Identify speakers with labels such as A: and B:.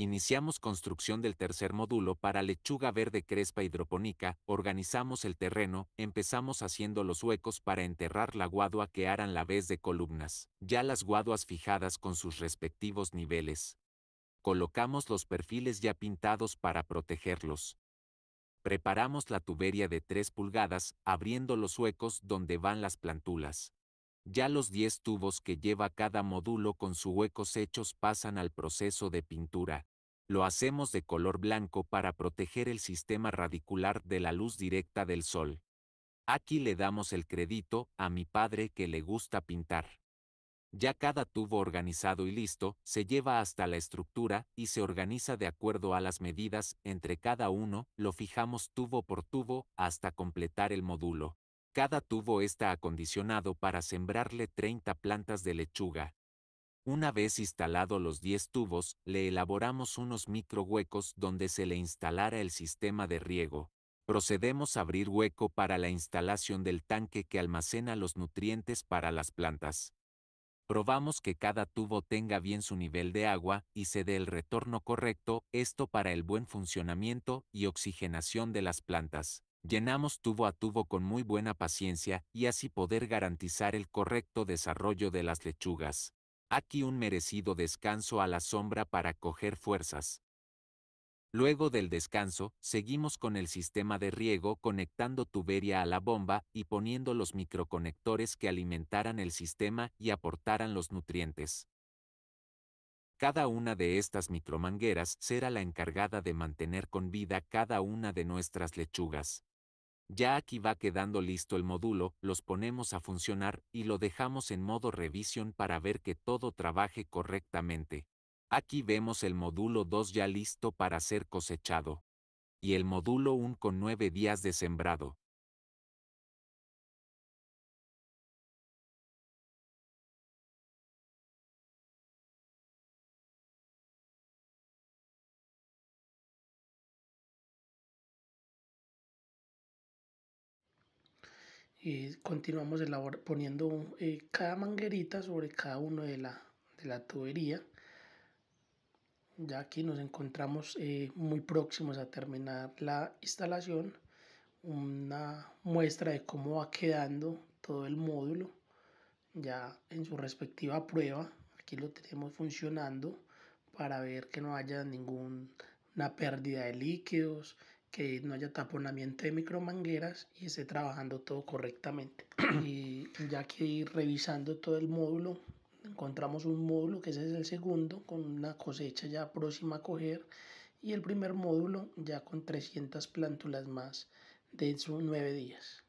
A: Iniciamos construcción del tercer módulo para lechuga verde crespa hidropónica, organizamos el terreno, empezamos haciendo los huecos para enterrar la guadua que harán la vez de columnas, ya las guaduas fijadas con sus respectivos niveles. Colocamos los perfiles ya pintados para protegerlos. Preparamos la tubería de 3 pulgadas, abriendo los huecos donde van las plantulas. Ya los 10 tubos que lleva cada módulo con sus huecos hechos pasan al proceso de pintura lo hacemos de color blanco para proteger el sistema radicular de la luz directa del sol. Aquí le damos el crédito a mi padre que le gusta pintar. Ya cada tubo organizado y listo se lleva hasta la estructura y se organiza de acuerdo a las medidas entre cada uno, lo fijamos tubo por tubo hasta completar el módulo. Cada tubo está acondicionado para sembrarle 30 plantas de lechuga. Una vez instalados los 10 tubos, le elaboramos unos micro huecos donde se le instalara el sistema de riego. Procedemos a abrir hueco para la instalación del tanque que almacena los nutrientes para las plantas. Probamos que cada tubo tenga bien su nivel de agua y se dé el retorno correcto, esto para el buen funcionamiento y oxigenación de las plantas. Llenamos tubo a tubo con muy buena paciencia y así poder garantizar el correcto desarrollo de las lechugas aquí un merecido descanso a la sombra para coger fuerzas. Luego del descanso, seguimos con el sistema de riego conectando tubería a la bomba y poniendo los microconectores que alimentaran el sistema y aportaran los nutrientes. Cada una de estas micromangueras será la encargada de mantener con vida cada una de nuestras lechugas. Ya aquí va quedando listo el módulo, los ponemos a funcionar y lo dejamos en modo revisión para ver que todo trabaje correctamente. Aquí vemos el módulo 2 ya listo para ser cosechado. Y el módulo 1 con 9 días de sembrado.
B: y continuamos elabor poniendo eh, cada manguerita sobre cada uno de la, de la tubería ya aquí nos encontramos eh, muy próximos a terminar la instalación una muestra de cómo va quedando todo el módulo ya en su respectiva prueba aquí lo tenemos funcionando para ver que no haya ninguna pérdida de líquidos que no haya taponamiento de micromangueras y esté trabajando todo correctamente. y ya que revisando todo el módulo, encontramos un módulo que ese es el segundo, con una cosecha ya próxima a coger, y el primer módulo ya con 300 plántulas más de nueve 9 días.